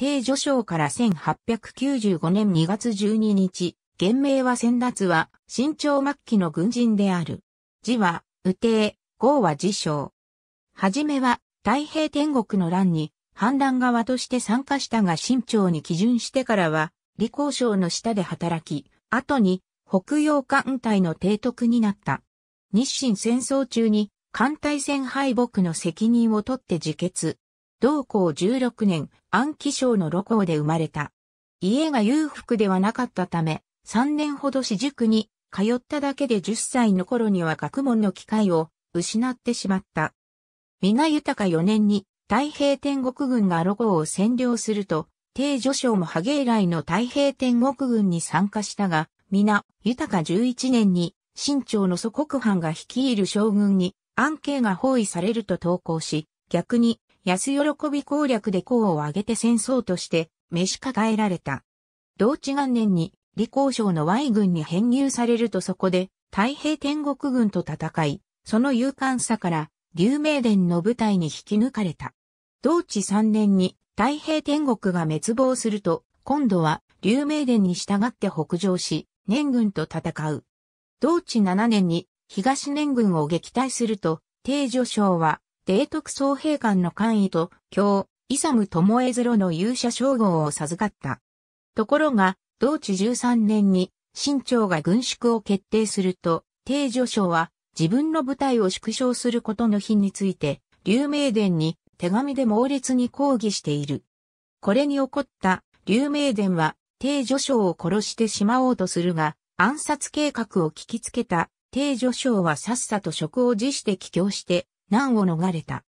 帝序章から1895年2月12日、原名は先達は、新朝末期の軍人である。字は、右帝、号は自称。はじめは、太平天国の乱に、反乱側として参加したが新朝に基準してからは、李光省の下で働き、後に、北洋艦隊の提督になった。日清戦争中に、艦隊戦敗北の責任を取って自決。同校16年、安記省の路校で生まれた。家が裕福ではなかったため、3年ほど私塾に通っただけで10歳の頃には学問の機会を失ってしまった。皆豊か4年に太平天国軍が路校を占領すると、帝女将も波以来の太平天国軍に参加したが、皆豊か11年に清朝の祖国藩が率いる将軍に安慶が包囲されると投稿し、逆に安喜び攻略で功を挙げて戦争として召し抱えられた。同治元年に李光省の Y 軍に編入されるとそこで太平天国軍と戦い、その勇敢さから竜明伝の部隊に引き抜かれた。同治3年に太平天国が滅亡すると、今度は竜明伝に従って北上し、年軍と戦う。同治7年に東年軍を撃退すると、定助将はデー徳総兵官の官位と、京、イサム友江ロの勇者称号を授かった。ところが、同治13年に、新朝が軍縮を決定すると、帝女将は自分の部隊を縮小することの日について、劉明伝に手紙で猛烈に抗議している。これに怒った劉明伝は、帝女将を殺してしまおうとするが、暗殺計画を聞きつけた帝女将はさっさと職を辞して帰郷して、難を逃れた。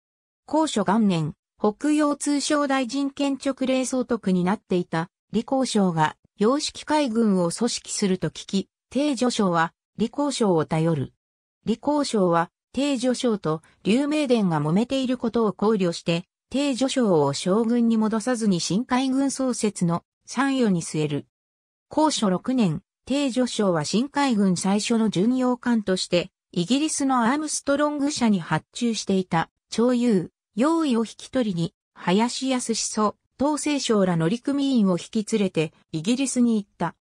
高所元年、北洋通商大臣権直令総督になっていた李光省が洋式海軍を組織すると聞き、定助省は李光省を頼る。李光省は定助省と劉明伝が揉めていることを考慮して、定助省を将軍に戻さずに新海軍創設の参与に据える。高所6年、定助省は新海軍最初の巡洋艦としてイギリスのアームストロング社に発注していた、超優、用意を引き取りに、林康子想、東西省ら乗組員を引き連れて、イギリスに行った。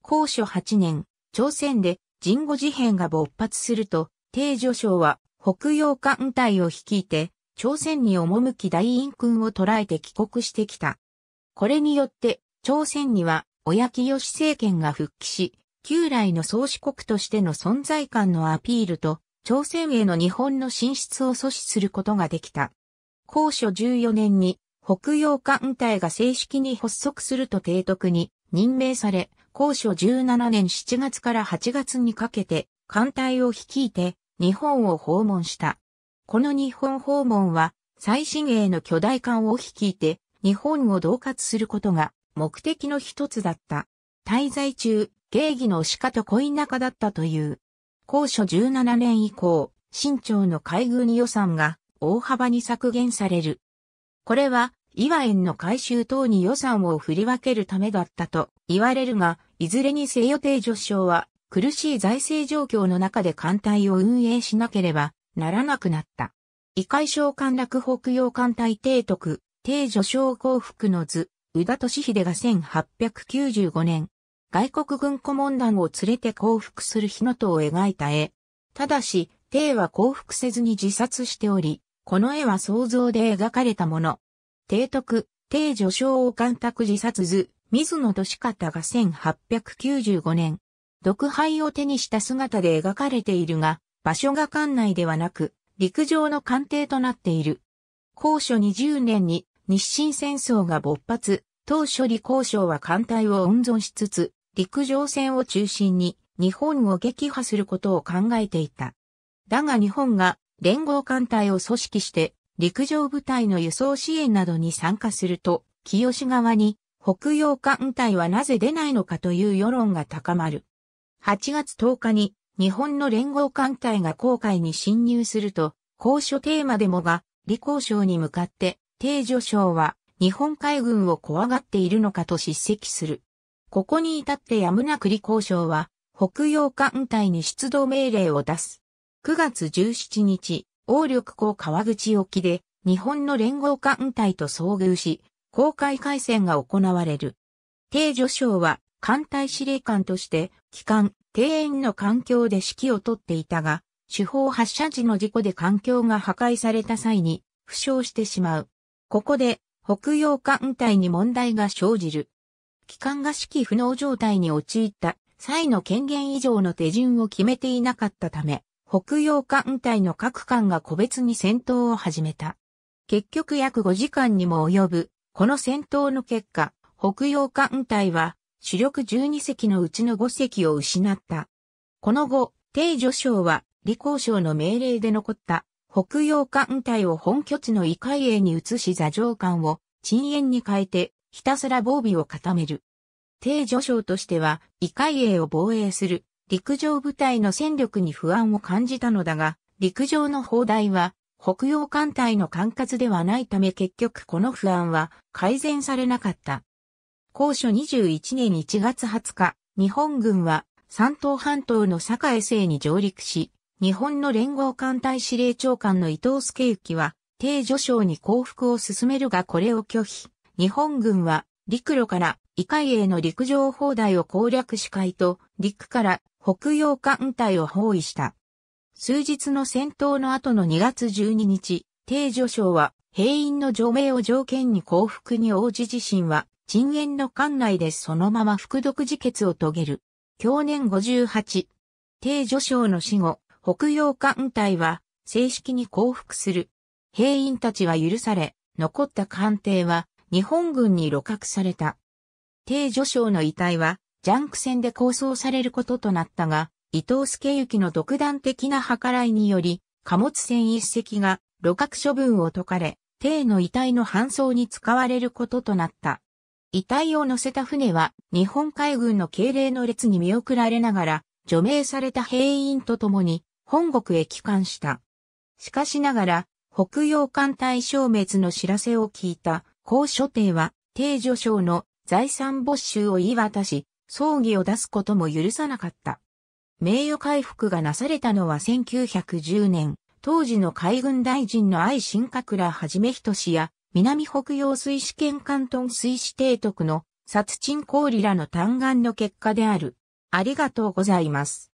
高所8年、朝鮮で人語事変が勃発すると、帝助将は北洋艦隊を率いて、朝鮮に赴き大院君を捕らえて帰国してきた。これによって、朝鮮には、親木義政権が復帰し、旧来の創始国としての存在感のアピールと、朝鮮への日本の進出を阻止することができた。高所14年に北洋艦隊が正式に発足すると提督に任命され、高所17年7月から8月にかけて艦隊を率いて日本を訪問した。この日本訪問は最新鋭の巨大艦を率いて日本を同活することが目的の一つだった。滞在中、芸妓の鹿と恋仲だったという。高所17年以降、清朝の海軍予算が大幅に削減される。これは、岩園の改修等に予算を振り分けるためだったと言われるが、いずれにせよ定助省は苦しい財政状況の中で艦隊を運営しなければならなくなった。異海省陥落北洋艦隊提督、定助省幸福の図、宇田敏秀が1895年、外国軍顧問団を連れて降伏する火の塔を描いた絵。ただし、帝は降伏せずに自殺しており、この絵は想像で描かれたもの。帝徳、帝女将を監督自殺図、水野利方が1895年、毒杯を手にした姿で描かれているが、場所が館内ではなく、陸上の艦艇となっている。高所20年に日清戦争が勃発、当初李高将は艦隊を温存しつつ、陸上戦を中心に日本を撃破することを考えていた。だが日本が連合艦隊を組織して陸上部隊の輸送支援などに参加すると、清志側に北洋艦隊はなぜ出ないのかという世論が高まる。8月10日に日本の連合艦隊が航海に侵入すると、高所テーマでもが、李交省に向かって、定助省は日本海軍を怖がっているのかと叱責する。ここに至ってやむなく李交渉は、北洋艦隊に出動命令を出す。9月17日、王緑港川口沖で、日本の連合艦隊と遭遇し、公開海戦が行われる。定助将は、艦隊司令官として、機関、庭園の環境で指揮をとっていたが、手法発射時の事故で環境が破壊された際に、負傷してしまう。ここで、北洋艦隊に問題が生じる。機関が指揮不能状態に陥った際の権限以上の手順を決めていなかったため、北洋艦隊の各艦が個別に戦闘を始めた。結局約5時間にも及ぶ、この戦闘の結果、北洋艦隊は主力12隻のうちの5隻を失った。この後、定助将は、李光省の命令で残った北洋艦隊を本拠地の異海へに移し座上艦を鎮炎に変えてひたすら防備を固める。低序章としては、異界英を防衛する、陸上部隊の戦力に不安を感じたのだが、陸上の砲台は、北洋艦隊の管轄ではないため結局この不安は改善されなかった。高所21年1月20日、日本軍は山東半島の江西に上陸し、日本の連合艦隊司令長官の伊藤助行は、低序章に降伏を進めるがこれを拒否。日本軍は陸路から異海への陸上砲台を攻略し海と陸から北洋艦隊を包囲した。数日の戦闘の後の2月12日、帝女将は兵員の除名を条件に降伏に応じ自身は、鎮炎の艦内でそのまま服毒自決を遂げる。去年58。帝女将の死後、北洋艦隊は正式に降伏する。兵員たちは許され、残った艦艇は日本軍に露獲された。帝女将の遺体は、ジャンク戦で構想されることとなったが、伊藤助行の独断的な計らいにより、貨物船一隻が露獲処分を解かれ、帝の遺体の搬送に使われることとなった。遺体を乗せた船は、日本海軍の敬礼の列に見送られながら、除名された兵員と共に、本国へ帰還した。しかしながら、北洋艦隊消滅の知らせを聞いた公所定は、定助賞の財産没収を言い渡し、葬儀を出すことも許さなかった。名誉回復がなされたのは1910年、当時の海軍大臣の愛新閣らはじめ人氏や、南北洋水試験関東水試提督の殺鎮氷らの嘆願の結果である。ありがとうございます。